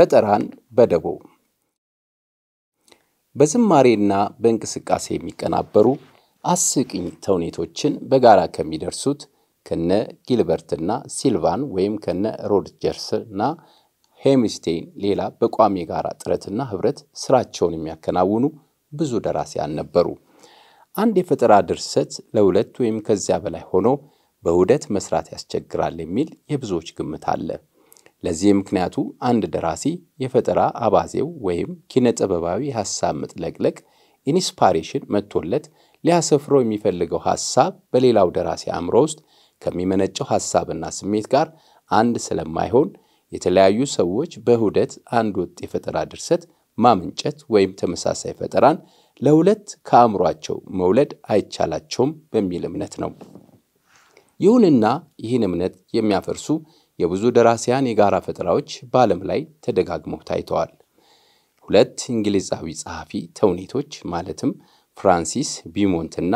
ፈጠራን በደቦ በዝማሬና በእንቅስቃሴ የሚቀናበሩ አስቂኝ ተውኔቶችን በጋራ ከሚደርሱት ከነ ጊልበርትና ሲልቫን ወይም ከነ ሮድጀርስና ሄምስቴን ሌላ በቋሚ የጋራ ጥረትና ህብረት ስራቸውን የሚያከናውኑ ብዙ ደራሲያን ነበሩ። አንድ የፈጠራ ድርሰት ለሁለት ወይም ከዚያ በላይ ሆኖ በውህደት መስራት ያስቸግራል የሚል የብዙዎች ግምት አለ። ለዚህ ምክንያቱ አንድ ደራሲ የፈጠራ አባዜው ወይም ኪነ ጥበባዊ ሐሳብ መጥለቅለቅ ኢንስፓሬሽን መጥቶለት ሊያሰፍረው የሚፈልገው ሐሳብ በሌላው ደራሲ አእምሮ ውስጥ ከሚመነጨው ሐሳብና ስሜት ጋር አንድ ስለማይሆን የተለያዩ ሰዎች በሁደት አንድ ወጥ የፈጠራ ድርሰት ማመንጨት ወይም ተመሳሳይ ፈጠራን ለሁለት ከአእምሯቸው መውለድ አይቻላቸውም በሚል እምነት ነው። ይሁንና ይህን እምነት የሚያፈርሱ የብዙ ደራሲያን የጋራ ፈጠራዎች በዓለም ላይ ተደጋግመው ታይተዋል። ሁለት እንግሊዛዊ ጸሐፊ ተውኔቶች ማለትም ፍራንሲስ ቢሞንትና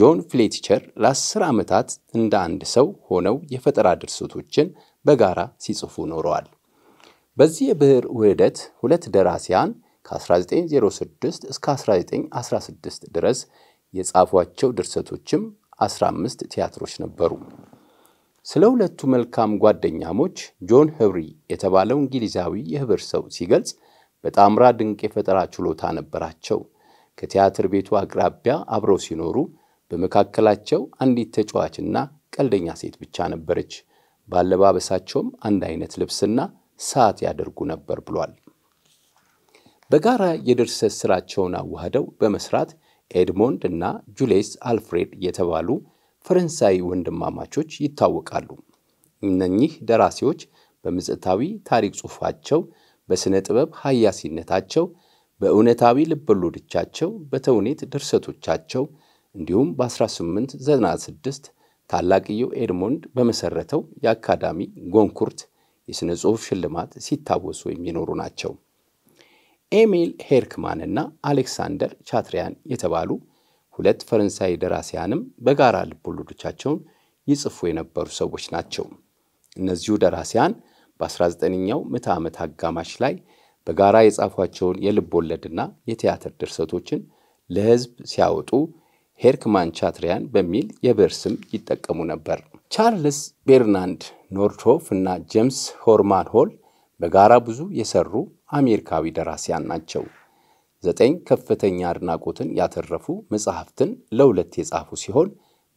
ጆን ፍሌትቸር ለአስር ዓመታት እንደ አንድ ሰው ሆነው የፈጠራ ድርሰቶችን በጋራ ሲጽፉ ኖረዋል። በዚህ የብዕር ውህደት ሁለት ደራሲያን ከ1906 እስከ 1916 ድረስ የጻፏቸው ድርሰቶችም 15 ቲያትሮች ነበሩ። ስለ ሁለቱ መልካም ጓደኛሞች ጆን ህብሪ የተባለው እንግሊዛዊ የህብር ሰው ሲገልጽ በጣምራ ድንቅ የፈጠራ ችሎታ ነበራቸው። ከቲያትር ቤቱ አቅራቢያ አብረው ሲኖሩ በመካከላቸው አንዲት ተጫዋችና ቀልደኛ ሴት ብቻ ነበረች። ባለባበሳቸውም አንድ አይነት ልብስና ሰዓት ያደርጉ ነበር ብሏል። በጋራ የድርሰት ስራቸውን አዋህደው በመስራት ኤድሞንድ እና ጁሌስ አልፍሬድ የተባሉ ፈረንሳይ ወንድማማቾች ይታወቃሉ። እነኚህ ደራሲዎች በምጽታዊ ታሪክ ጽሑፋቸው፣ በሥነ ጥበብ ሐያሲነታቸው፣ በእውነታዊ ልበሎድቻቸው በተውኔት ድርሰቶቻቸው እንዲሁም በ1896 ታላቅየው ኤድሞንድ በመሠረተው የአካዳሚ ጎንኩርት የሥነ ጽሑፍ ሽልማት ሲታወሱ የሚኖሩ ናቸው። ኤሚል ሄርክማን እና አሌክሳንደር ቻትሪያን የተባሉ ሁለት ፈረንሳይ ደራሲያንም በጋራ ልቦለዶቻቸውን ይጽፉ የነበሩ ሰዎች ናቸው። እነዚሁ ደራሲያን በ19ኛው ምዕተ ዓመት አጋማሽ ላይ በጋራ የጻፏቸውን የልቦለድና የቲያትር ድርሰቶችን ለሕዝብ ሲያወጡ ሄርክማን ቻትሪያን በሚል የብዕር ስም ይጠቀሙ ነበር። ቻርልስ ቤርናንድ ኖርድሆፍ እና ጄምስ ሆርማን ሆል በጋራ ብዙ የሰሩ አሜሪካዊ ደራሲያን ናቸው። ዘጠኝ ከፍተኛ አድናቆትን ያተረፉ መጽሐፍትን ለሁለት የጻፉ ሲሆን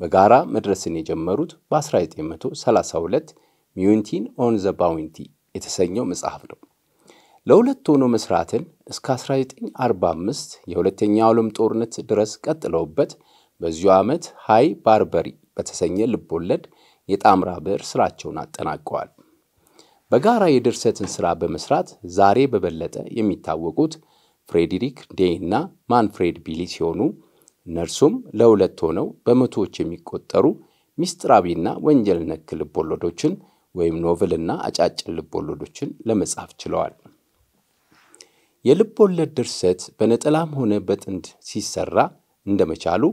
በጋራ መድረስን የጀመሩት በ1932 ሚዩንቲን ኦን ዘ ባውንቲ የተሰኘው መጽሐፍ ነው። ለሁለት ሆኖ መስራትን እስከ 1945 የሁለተኛው ዓለም ጦርነት ድረስ ቀጥለውበት በዚሁ ዓመት ሃይ ባርበሪ በተሰኘ ወለድ የጣምራ ብዕር ስራቸውን አጠናቀዋል። በጋራ የድርሰትን ሥራ በመሥራት ዛሬ በበለጠ የሚታወቁት ፍሬድሪክ ዴይ እና ማንፍሬድ ቢሊ ሲሆኑ እነርሱም ለሁለት ሆነው በመቶዎች የሚቆጠሩ ሚስጥራዊና ወንጀል ነክ ልቦለዶችን ወይም ኖቭልና አጫጭር ልቦለዶችን ለመጻፍ ችለዋል። የልቦለድ ድርሰት በነጠላም ሆነ በጥንድ ሲሰራ እንደመቻሉ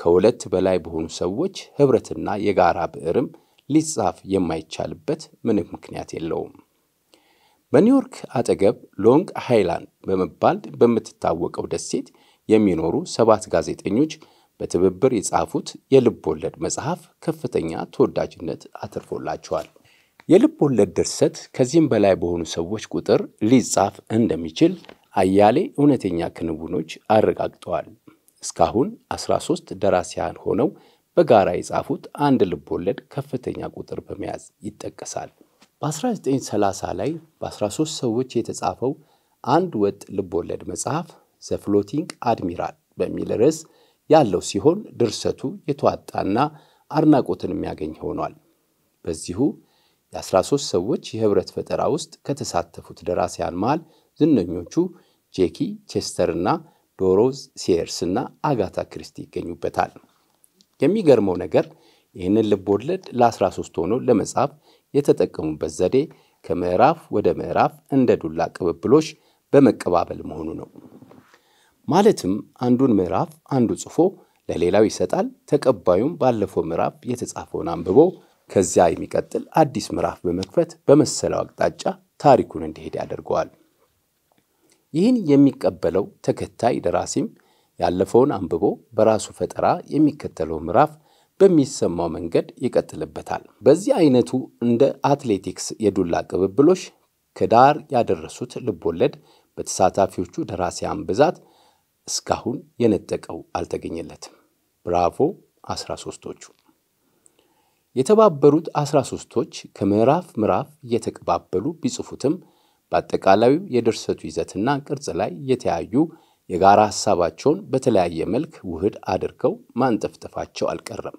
ከሁለት በላይ በሆኑ ሰዎች ኅብረትና የጋራ ብዕርም ሊጻፍ የማይቻልበት ምንም ምክንያት የለውም። በኒውዮርክ አጠገብ ሎንግ ሃይላንድ በመባል በምትታወቀው ደሴት የሚኖሩ ሰባት ጋዜጠኞች በትብብር የጻፉት የልብ ወለድ መጽሐፍ ከፍተኛ ተወዳጅነት አትርፎላቸዋል። የልብ ወለድ ድርሰት ከዚህም በላይ በሆኑ ሰዎች ቁጥር ሊጻፍ እንደሚችል አያሌ እውነተኛ ክንውኖች አረጋግጠዋል። እስካሁን 13 ደራሲያን ሆነው በጋራ የጻፉት አንድ ወለድ ከፍተኛ ቁጥር በመያዝ ይጠቀሳል። በ1930 ላይ በ13 ሰዎች የተጻፈው አንድ ወጥ ወለድ መጽሐፍ ዘፍሎቲንግ አድሚራል በሚል ርዕስ ያለው ሲሆን ድርሰቱ የተዋጣና አድናቆትን የሚያገኝ ሆኗል። በዚሁ የ13 ሰዎች የህብረት ፈጠራ ውስጥ ከተሳተፉት ደራሲያን መሃል ዝነኞቹ ጄኪ ቼስተርና ዶሮዝ ሴየርስና አጋታ ክሪስቲ ይገኙበታል። የሚገርመው ነገር ይህንን ወለድ ለ13 ሆኖ ለመጻፍ የተጠቀሙበት ዘዴ ከምዕራፍ ወደ ምዕራፍ እንደ ዱላ ቅብብሎች በመቀባበል መሆኑ ነው። ማለትም አንዱን ምዕራፍ አንዱ ጽፎ ለሌላው ይሰጣል። ተቀባዩም ባለፈው ምዕራፍ የተጻፈውን አንብቦ ከዚያ የሚቀጥል አዲስ ምዕራፍ በመክፈት በመሰለው አቅጣጫ ታሪኩን እንዲሄድ ያደርገዋል። ይህን የሚቀበለው ተከታይ ደራሲም ያለፈውን አንብቦ በራሱ ፈጠራ የሚከተለው ምዕራፍ በሚሰማው መንገድ ይቀጥልበታል። በዚህ አይነቱ እንደ አትሌቲክስ የዱላ ቅብብሎሽ ከዳር ያደረሱት ልቦለድ በተሳታፊዎቹ ደራሲያን ብዛት እስካሁን የነጠቀው አልተገኘለትም። ብራቮ 13ቶቹ የተባበሩት 13ቶች ከምዕራፍ ምዕራፍ እየተቀባበሉ ቢጽፉትም በአጠቃላዩ የድርሰቱ ይዘትና ቅርጽ ላይ የተያዩ የጋራ ሀሳባቸውን በተለያየ መልክ ውህድ አድርገው ማንጠፍጠፋቸው አልቀረም።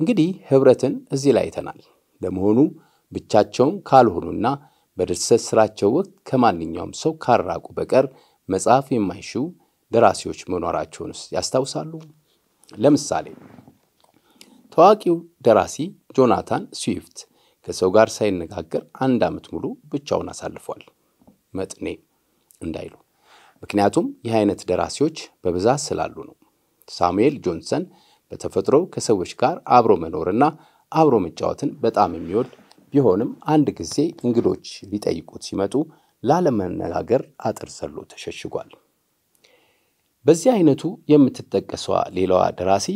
እንግዲህ ህብረትን እዚህ ላይ አይተናል። ለመሆኑ ብቻቸውን ካልሆኑና በድርሰት ስራቸው ወቅት ከማንኛውም ሰው ካራቁ በቀር መጽሐፍ የማይሹ ደራሲዎች መኖራቸውንስ ያስታውሳሉ? ለምሳሌ ታዋቂው ደራሲ ጆናታን ስዊፍት ከሰው ጋር ሳይነጋገር አንድ ዓመት ሙሉ ብቻውን አሳልፏል። መጥኔ እንዳይሉ ምክንያቱም ይህ አይነት ደራሲዎች በብዛት ስላሉ ነው። ሳሙኤል ጆንሰን በተፈጥሮ ከሰዎች ጋር አብሮ መኖርና አብሮ መጫወትን በጣም የሚወድ ቢሆንም አንድ ጊዜ እንግዶች ሊጠይቁት ሲመጡ ላለመነጋገር አጥር ሰሎ ተሸሽጓል። በዚህ አይነቱ የምትጠቀሷ ሌላዋ ደራሲ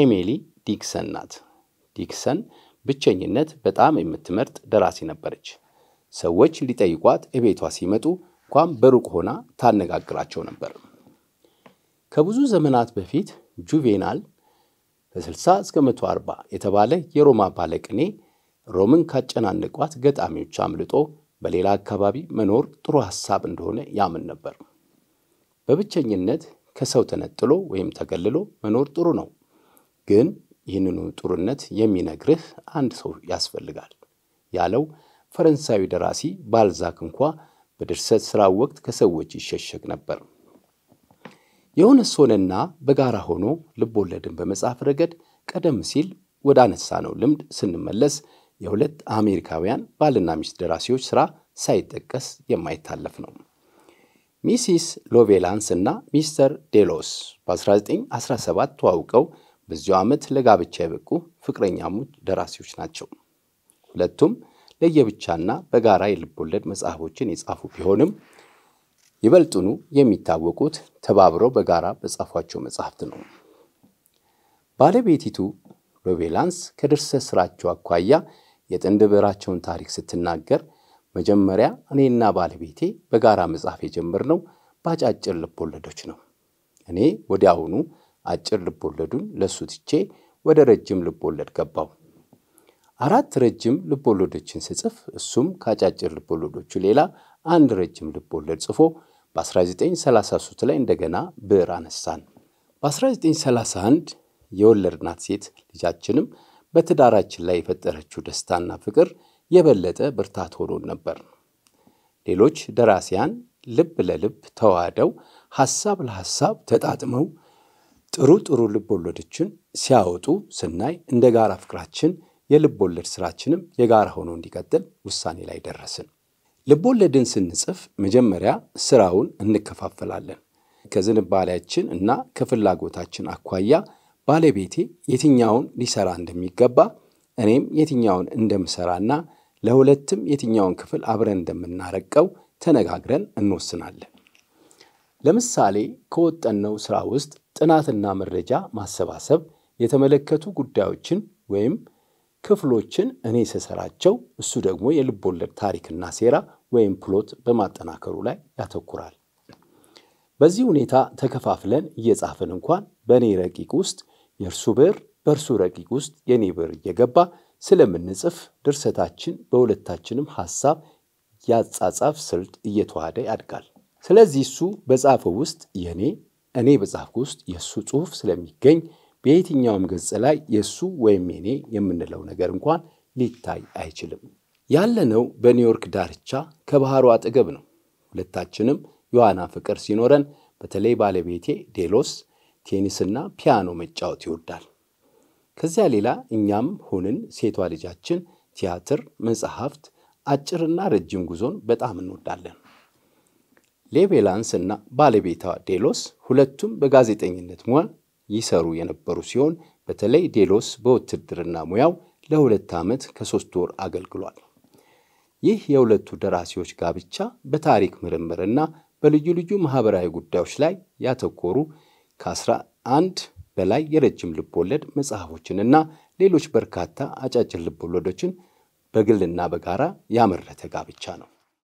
ኤሚሊ ዲክሰን ናት። ዲክሰን ብቸኝነት በጣም የምትመርጥ ደራሲ ነበረች። ሰዎች ሊጠይቋት እቤቷ ሲመጡ እንኳን በሩቅ ሆና ታነጋግራቸው ነበር። ከብዙ ዘመናት በፊት ጁቬናል ከ60 እስከ 140 የተባለ የሮማ ባለቅኔ ሮምን ካጨናነቋት ገጣሚዎች አምልጦ በሌላ አካባቢ መኖር ጥሩ ሐሳብ እንደሆነ ያምን ነበር። በብቸኝነት ከሰው ተነጥሎ ወይም ተገልሎ መኖር ጥሩ ነው፣ ግን ይህንኑ ጥሩነት የሚነግርህ አንድ ሰው ያስፈልጋል ያለው ፈረንሳዊ ደራሲ ባልዛክ እንኳ በድርሰት ሥራው ወቅት ከሰዎች ይሸሸግ ነበር። ዮሐንስ ሆነና በጋራ ሆኖ ልቦለድን በመጻፍ ረገድ ቀደም ሲል ወደ አነሳነው ልምድ ስንመለስ የሁለት አሜሪካውያን ባልና ሚስት ደራሲዎች ሥራ ሳይጠቀስ የማይታለፍ ነው። ሚሲስ ሎቬላንስ እና ሚስተር ዴሎስ በ1917 ተዋውቀው በዚሁ ዓመት ለጋብቻ የበቁ ፍቅረኛሞች ደራሲዎች ናቸው። ሁለቱም ለየብቻና በጋራ የልቦለድ መጽሐፎችን የጻፉ ቢሆንም ይበልጡኑ የሚታወቁት ተባብረው በጋራ በጻፏቸው መጽሐፍት ነው። ባለቤቲቱ ሮቤላንስ ከድርሰት ስራቸው አኳያ የጥንድ ብዕራቸውን ታሪክ ስትናገር መጀመሪያ እኔና ባለቤቴ በጋራ መጽሐፍ የጀመርነው በአጫጭር ልቦለዶች ነው። እኔ ወዲያውኑ አጭር ልቦለዱን ለሱ ትቼ ወደ ረጅም ልቦለድ ገባው። አራት ረጅም ልቦለዶችን ስጽፍ እሱም ከአጫጭር ልቦለዶቹ ሌላ አንድ ረጅም ልቦለድ ጽፎ በ1933 ላይ እንደገና ብዕር አነሳን። በ1931 የወለድናት ሴት ልጃችንም በትዳራችን ላይ የፈጠረችው ደስታና ፍቅር የበለጠ ብርታት ሆኖን ነበር። ሌሎች ደራሲያን ልብ ለልብ ተዋህደው ሐሳብ ለሐሳብ ተጣጥመው ጥሩ ጥሩ ልብ ወለዶችን ሲያወጡ ስናይ እንደ ጋራ ፍቅራችን የልቦለድ ስራችንም የጋራ ሆኖ እንዲቀጥል ውሳኔ ላይ ደረስን። ልቦለድን ስንጽፍ መጀመሪያ ስራውን እንከፋፈላለን። ከዝንባሌያችን እና ከፍላጎታችን አኳያ ባለቤቴ የትኛውን ሊሰራ እንደሚገባ እኔም የትኛውን እንደምሰራና ለሁለትም የትኛውን ክፍል አብረን እንደምናረቀው ተነጋግረን እንወስናለን። ለምሳሌ ከወጠነው ስራ ውስጥ ጥናትና መረጃ ማሰባሰብ የተመለከቱ ጉዳዮችን ወይም ክፍሎችን እኔ ስሰራቸው እሱ ደግሞ የልቦለድ ታሪክና ሴራ ወይም ፕሎት በማጠናከሩ ላይ ያተኩራል። በዚህ ሁኔታ ተከፋፍለን እየጻፍን እንኳን በእኔ ረቂቅ ውስጥ የእርሱ ብዕር በእርሱ ረቂቅ ውስጥ የእኔ ብዕር እየገባ ስለምንጽፍ ድርሰታችን በሁለታችንም ሐሳብ ያጻጻፍ ስልት እየተዋሃደ ያድጋል። ስለዚህ እሱ በጻፈው ውስጥ የእኔ እኔ በጻፍኩ ውስጥ የእሱ ጽሑፍ ስለሚገኝ በየትኛውም ገጽ ላይ የእሱ ወይም የኔ የምንለው ነገር እንኳን ሊታይ አይችልም። ያለነው በኒውዮርክ ዳርቻ ከባህሩ አጠገብ ነው። ሁለታችንም የዋና ፍቅር ሲኖረን፣ በተለይ ባለቤቴ ዴሎስ ቴኒስና ፒያኖ መጫወት ይወዳል። ከዚያ ሌላ እኛም ሆንን ሴቷ ልጃችን ቲያትር፣ መጽሐፍት፣ አጭርና ረጅም ጉዞን በጣም እንወዳለን። ሌቤላንስ እና ባለቤቷ ዴሎስ ሁለቱም በጋዜጠኝነት ሙያ ይሰሩ የነበሩ ሲሆን በተለይ ዴሎስ በውትድርና ሙያው ለሁለት ዓመት ከሦስት ወር አገልግሏል። ይህ የሁለቱ ደራሲዎች ጋብቻ በታሪክ ምርምርና በልዩ ልዩ ማኅበራዊ ጉዳዮች ላይ ያተኮሩ ከአስራ አንድ በላይ የረጅም ልቦለድ መጽሐፎችንና ሌሎች በርካታ አጫጭር ልቦለዶችን በግልና በጋራ ያመረተ ጋብቻ ነው።